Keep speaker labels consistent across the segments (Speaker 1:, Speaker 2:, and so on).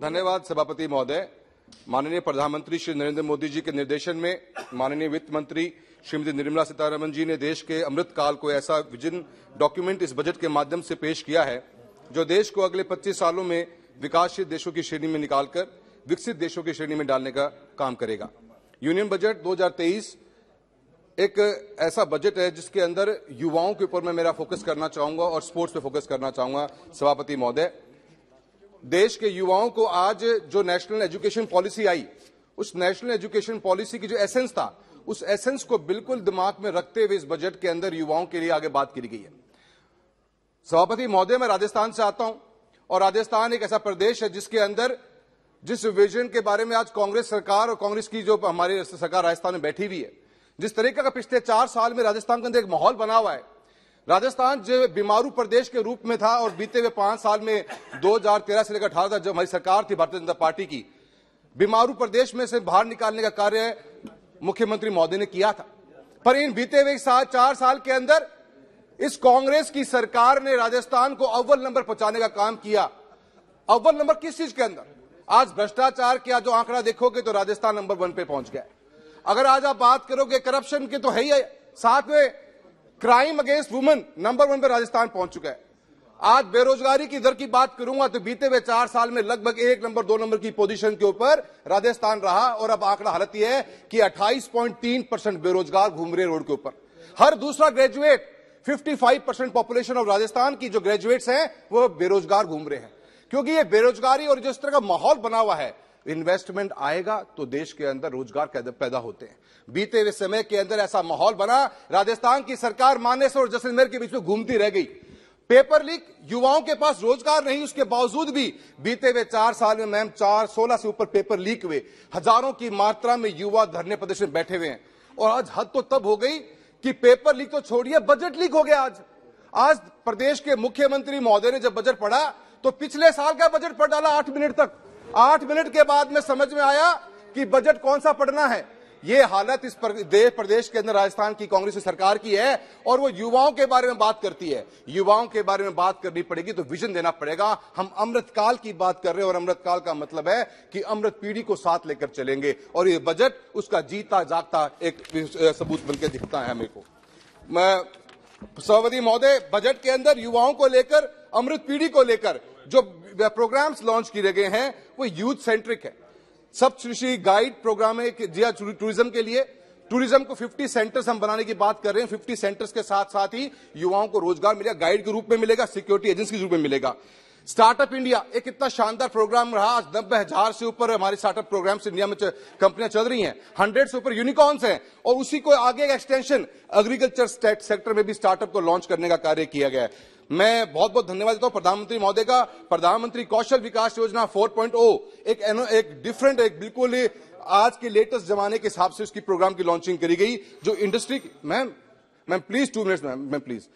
Speaker 1: धन्यवाद सभापति महोदय माननीय प्रधानमंत्री श्री नरेंद्र मोदी जी के निर्देशन में माननीय वित्त मंत्री श्रीमती निर्मला सीतारमन जी ने देश के अमृत काल को ऐसा विजन डॉक्यूमेंट इस बजट के माध्यम से पेश किया है जो देश को अगले 25 सालों में विकासशील देशों की श्रेणी में निकालकर विकसित देशों की श्रेणी में डालने का काम करेगा यूनियन बजट दो एक ऐसा बजट है जिसके अंदर युवाओं के ऊपर मैं मेरा फोकस करना चाहूंगा और स्पोर्ट्स पर फोकस करना चाहूंगा सभापति महोदय देश के युवाओं को आज जो नेशनल एजुकेशन पॉलिसी आई उस नेशनल एजुकेशन पॉलिसी की जो एसेंस था उस एसेंस को बिल्कुल दिमाग में रखते हुए इस बजट के अंदर युवाओं के लिए आगे बात की गई है सभापति महोदय मैं राजस्थान से आता हूं और राजस्थान एक ऐसा प्रदेश है जिसके अंदर जिस विजन के बारे में आज कांग्रेस सरकार और कांग्रेस की जो हमारी सरकार राजस्थान में बैठी हुई है जिस तरीके का पिछले चार साल में राजस्थान के अंदर एक माहौल बना हुआ है राजस्थान जो बीमारू प्रदेश के रूप में था और बीते हुए पांच साल में 2013 से लेकर अठारह तक जब हमारी सरकार थी भारतीय जनता पार्टी की बीमारू प्रदेश में से बाहर निकालने का कार्य मुख्यमंत्री मोदी ने किया था पर इन बीते हुए चार साल के अंदर इस कांग्रेस की सरकार ने राजस्थान को अव्वल नंबर पहुंचाने का काम किया अव्वल नंबर किस चीज के अंदर आज भ्रष्टाचार का जो आंकड़ा देखोगे तो राजस्थान नंबर वन पे पहुंच गया अगर आज आप बात करोगे करप्शन के तो है ही साथ में crime against women number one पे राजस्थान पहुंच चुका है आज बेरोजगारी की दर की बात करूंगा तो बीते हुए चार साल में लगभग एक नंबर दो नंबर की पोजीशन के ऊपर राजस्थान रहा और अब आंकड़ा हालत यह है कि 28.3 परसेंट बेरोजगार घूम रहे रोड के ऊपर हर दूसरा graduate 55 percent population of Rajasthan की जो ग्रेजुएट्स हैं वो बेरोजगार घूम रहे हैं क्योंकि ये बेरोजगारी और जिस तरह का माहौल बना हुआ है इन्वेस्टमेंट आएगा तो देश के अंदर रोजगार पैदा होते हैं बीते हुए समय के अंदर ऐसा माहौल बना राजस्थान की सरकार मानेसर और जैसलमेर के बीच में घूमती रह गई पेपर लीक युवाओं के पास रोजगार नहीं उसके बावजूद भी बीते हुए चार साल में मैम चार सोलह से ऊपर पेपर लीक हुए हजारों की मात्रा में युवा धरने प्रदर्शन बैठे हुए हैं और आज हद तो तब हो गई कि पेपर लीक तो छोड़िए बजट लीक हो गया आज आज प्रदेश के मुख्यमंत्री महोदय ने जब बजट पढ़ा तो पिछले साल का बजट पढ़ डाला आठ मिनट तक आठ मिनट के बाद में समझ में आया कि बजट कौन सा पढ़ना है ये हालत इस प्रदेश प्रदेश के अंदर राजस्थान की कांग्रेस सरकार की है और वो युवाओं के बारे में बात करती है युवाओं के बारे में बात करनी पड़ेगी तो विजन देना पड़ेगा हम अमृतकाल की बात कर रहे हैं और अमृतकाल का मतलब है कि अमृत पीढ़ी को साथ लेकर चलेंगे और ये बजट उसका जीता जागता एक सबूत बनकर दिखता है हमें को मैं सभापति महोदय बजट के अंदर युवाओं को लेकर अमृत पीढ़ी को लेकर जो प्रोग्राम्स लॉन्च किए गए हैं वो यूथ सेंट्रिक है सब कृषि गाइड प्रोग्राम है कि जिया टूरिज्म के लिए टूरिज्म को 50 सेंटर्स हम बनाने की बात कर रहे हैं 50 सेंटर्स के साथ साथ ही युवाओं को रोजगार मिलेगा गाइड के रूप में मिलेगा सिक्योरिटी एजेंसी के रूप में मिलेगा स्टार्टअप इंडिया एक इतना शानदार प्रोग्राम रहा आज नब्बे हजार से ऊपर हमारे स्टार्टअप प्रोग्राम इंडिया में कंपनियां चल रही हैं हंड्रेड से ऊपर यूनिकॉर्न्स हैं और उसी को आगे एक एक्सटेंशन एग्रीकल्चर सेक्टर में भी स्टार्टअप को लॉन्च करने का कार्य किया गया है मैं बहुत बहुत धन्यवाद देता हूँ प्रधानमंत्री महोदय का प्रधानमंत्री कौशल विकास योजना 4.0 एक एक डिफरेंट एक बिल्कुल आज के लेटेस्ट जमाने के हिसाब से उसकी प्रोग्राम की लॉन्चिंग करी गई जो industry ma'am ma'am please two minutes ma'am ma'am please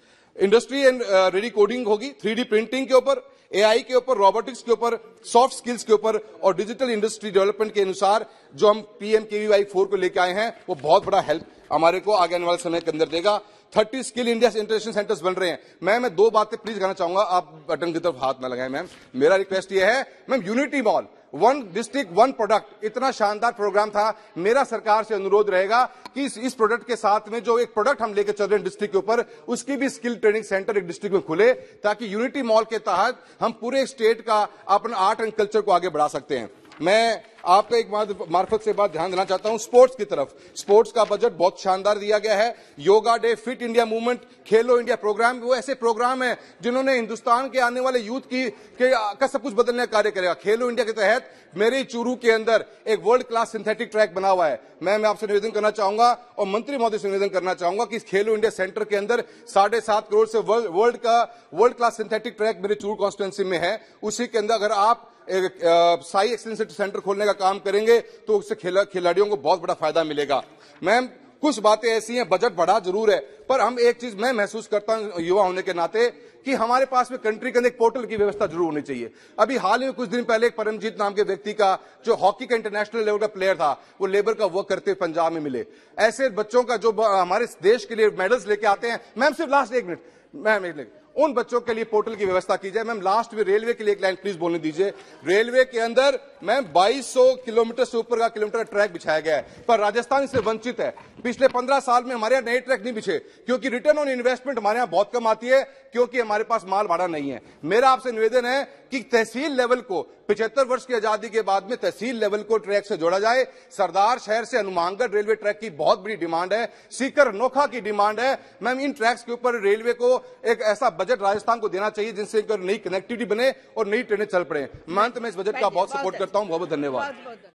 Speaker 1: industry and ready coding होगी थ्री प्रिंटिंग के ऊपर एआई के ऊपर रोबोटिक्स के ऊपर सॉफ्ट स्किल्स के ऊपर और डिजिटल इंडस्ट्री डेवलपमेंट के अनुसार जो हम पीएम के वी फोर को लेकर आए हैं वो बहुत बड़ा हेल्प हमारे को आगे आने वाले समय के अंदर देगा thirty skill India international centres बन रहे हैं मैम मैं दो बातें प्लीज कहना चाहूंगा आप बटन की तरफ हाथ ना लगाए मैम मेरा रिक्वेस्ट ये है ma'am unity mall one district one product इतना शानदार प्रोग्राम था मेरा सरकार से अनुरोध रहेगा कि इस, इस प्रोडक्ट के साथ में जो एक प्रोडक्ट हम लेकर चल रहे हैं डिस्ट्रिक्ट के ऊपर उसकी भी स्किल ट्रेनिंग सेंटर एक डिस्ट्रिक्ट में खुले ताकि यूनिटी मॉल के तहत हम पूरे स्टेट का अपना आर्ट एंड कल्चर को आगे बढ़ा सकते हैं मैं आपका एक मार्फत से बात ध्यान देना चाहता हूं स्पोर्ट्स की तरफ स्पोर्ट्स का बजट बहुत शानदार दिया गया है yoga day fit India movement Khelo India program वो ऐसे प्रोग्राम है जिन्होंने हिंदुस्तान के आने वाले यूथ की के का सब कुछ बदलने का कार्य करेगा खेलो इंडिया के तहत मेरे चूरू के अंदर एक वर्ल्ड क्लास सिंथेटिक ट्रैक बना हुआ है मैं मैं आपसे निवेदन करना चाहूंगा और मंत्री महोदय से निवेदन करना चाहूंगा कि खेलो इंडिया सेंटर के अंदर साढ़े सात करोड़ से वर्ल्ड का वर्ल्ड क्लास सिंथेटिक ट्रैक मेरे चूरू कॉन्स्टिट्युएंसी में है उसी के अंदर अगर आप साई एक्सलेंस सेंटर खोलने का काम करेंगे तो उससे खिलाड़ियों को बहुत बड़ा फायदा मिलेगा मैम कुछ बातें ऐसी हैं बजट बढ़ा जरूर है पर हम एक चीज मैं महसूस करता हूं युवा होने के नाते कि हमारे पास में कंट्री के अंदर एक पोर्टल की व्यवस्था जरूर होनी चाहिए अभी हाल में कुछ दिन पहले एक परमजीत नाम के व्यक्ति का जो हॉकी का इंटरनेशनल लेवल का प्लेयर था वो लेबर का वर्क करते हुए पंजाब में मिले ऐसे बच्चों का जो हमारे देश के लिए मेडल्स लेके आते हैं मैम सिर्फ लास्ट एक मिनट मैम एक मिनट उन बच्चों के लिए पोर्टल की व्यवस्था की जाए मैम लास्ट में रेलवे के लिए एक लाइन प्लीज बोलने दीजिए रेलवे के अंदर मैम 2200 किलोमीटर से ऊपर का किलोमीटर ट्रैक बिछाया गया है पर राजस्थान इससे वंचित है पिछले पंद्रह साल में हमारे यहाँ नए ट्रैक नहीं बिछे क्योंकि रिटर्न ऑन इन्वेस्टमेंट हमारे यहाँ बहुत कम आती है क्योंकि हमारे पास माल भाड़ा नहीं है मेरा आपसे निवेदन है कि तहसील लेवल को पिछहत्तर वर्ष की आजादी के बाद में तहसील लेवल को ट्रैक से जोड़ा जाए सरदार शहर से हनुमानगढ़ रेलवे ट्रैक की बहुत बड़ी डिमांड है सीकर नोखा की डिमांड है मैम इन ट्रैक्स के ऊपर रेलवे को एक ऐसा बजट राजस्थान को देना चाहिए जिनसे नई कनेक्टिविटी बने और नई ट्रेनें चल पड़े मैं तो मैं इस बजट का बहुत सपोर्ट करता हूँ बहुत बहुत धन्यवाद